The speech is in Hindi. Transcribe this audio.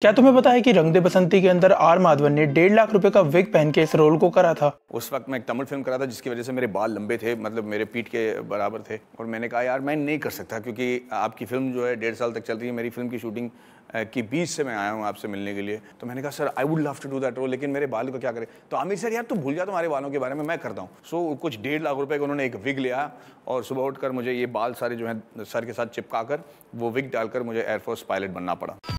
क्या तुम्हें पता है कि रंग दे बसंती के अंदर आर माधवन ने डेढ़ लाख रुपए का विग पहन के इस रोल को करा था उस वक्त मैं एक तमिल फिल्म करा था जिसकी वजह से मेरे बाल लंबे थे मतलब मेरे पीठ के बराबर थे और मैंने कहा यार मैं नहीं कर सकता क्योंकि आपकी फिल्म जो है डेढ़ साल तक चल रही है मेरी फिल्म की शूटिंग की बीच से मैं आया हूँ आपसे मिलने के लिए तो मैंने कहा sir I would love to do that role लेकिन मेरे बाल को क्या करे तो आमिर सर यार तू भूल जा तुम्हारे बालों के बारे में मैं करता हूँ सो कुछ डेढ़ लाख रुपए का उन्होंने एक विग लिया और सुबह उठकर मुझे ये बाल सारे जो है सर के साथ चिपका कर वो विग डालकर मुझे एयरफोर्स पायलट बनना पड़ा